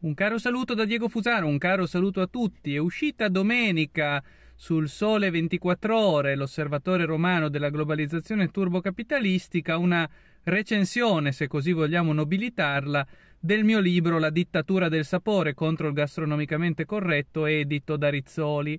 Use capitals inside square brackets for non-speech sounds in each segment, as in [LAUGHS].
Un caro saluto da Diego Fusano, un caro saluto a tutti. È uscita domenica sul Sole 24 Ore, l'osservatore romano della globalizzazione turbocapitalistica, una recensione, se così vogliamo nobilitarla, del mio libro La dittatura del sapore contro il gastronomicamente corretto, edito da Rizzoli.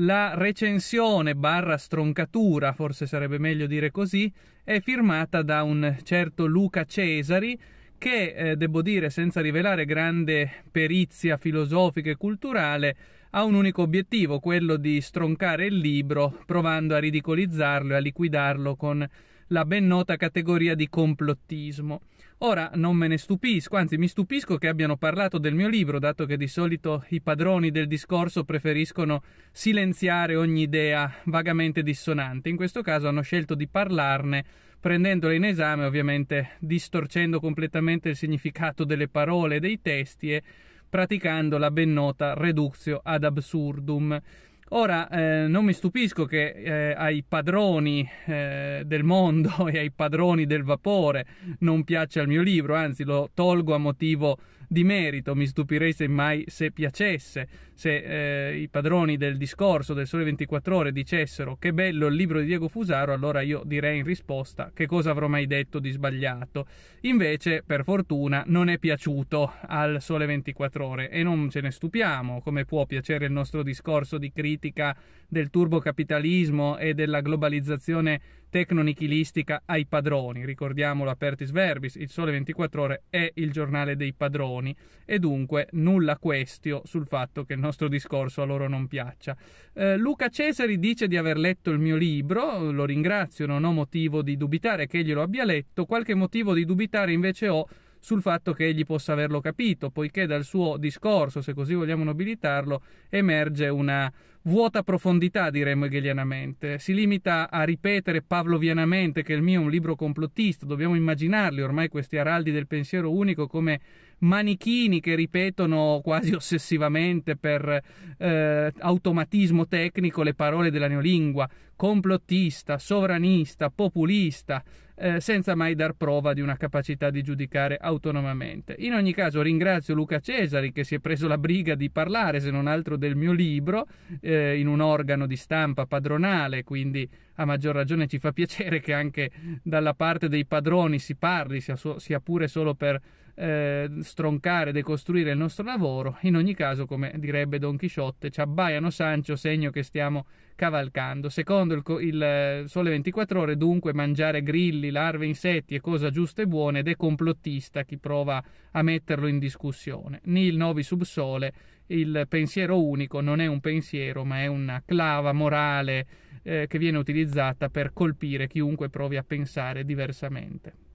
La recensione barra stroncatura, forse sarebbe meglio dire così, è firmata da un certo Luca Cesari, che, eh, devo dire, senza rivelare grande perizia filosofica e culturale, ha un unico obiettivo, quello di stroncare il libro, provando a ridicolizzarlo e a liquidarlo con la ben nota categoria di complottismo. Ora non me ne stupisco, anzi mi stupisco che abbiano parlato del mio libro, dato che di solito i padroni del discorso preferiscono silenziare ogni idea vagamente dissonante. In questo caso hanno scelto di parlarne prendendole in esame, ovviamente distorcendo completamente il significato delle parole e dei testi e praticando la ben nota reductio ad absurdum. Ora eh, non mi stupisco che eh, ai padroni eh, del mondo [LAUGHS] e ai padroni del vapore non piaccia il mio libro, anzi lo tolgo a motivo di merito. Mi stupirei semmai se piacesse, se eh, i padroni del discorso del Sole 24 Ore dicessero che bello il libro di Diego Fusaro, allora io direi in risposta che cosa avrò mai detto di sbagliato. Invece, per fortuna, non è piaciuto al Sole 24 Ore e non ce ne stupiamo, come può piacere il nostro discorso di critica del turbocapitalismo e della globalizzazione tecnonichilistica ai padroni. Ricordiamolo Apertis Verbis, il Sole 24 Ore è il giornale dei padroni e dunque nulla questio sul fatto che il nostro discorso a loro non piaccia. Eh, Luca Cesari dice di aver letto il mio libro, lo ringrazio, non ho motivo di dubitare che glielo abbia letto, qualche motivo di dubitare invece ho sul fatto che egli possa averlo capito, poiché dal suo discorso, se così vogliamo nobilitarlo, emerge una vuota profondità, diremmo hegelianamente. Si limita a ripetere pavlovianamente che il mio è un libro complottista, dobbiamo immaginarli ormai questi araldi del pensiero unico come manichini che ripetono quasi [LAUGHS] ossessivamente per eh, automatismo tecnico le parole della neolingua, complottista, sovranista, populista, eh, senza mai dar prova di una capacità di giudicare autonomamente. In ogni caso ringrazio Luca Cesari che si è preso la briga di parlare, se non altro del mio libro, eh, in un organo di stampa padronale, quindi a maggior ragione ci fa piacere che anche dalla parte dei padroni si parli, sia, so- sia pure solo per eh, stroncare, decostruire il nostro lavoro. In ogni caso, come direbbe Don Chisciotte, ci abbaiano Sancio, segno che stiamo cavalcando. Secondo il, il eh, Sole 24 Ore, dunque, mangiare grilli, larve, insetti è cosa giusta e buona ed è complottista chi prova a metterlo in discussione. Nil Novi Subsole, il pensiero unico non è un pensiero, ma è una clava morale eh, che viene utilizzata per colpire chiunque provi a pensare diversamente.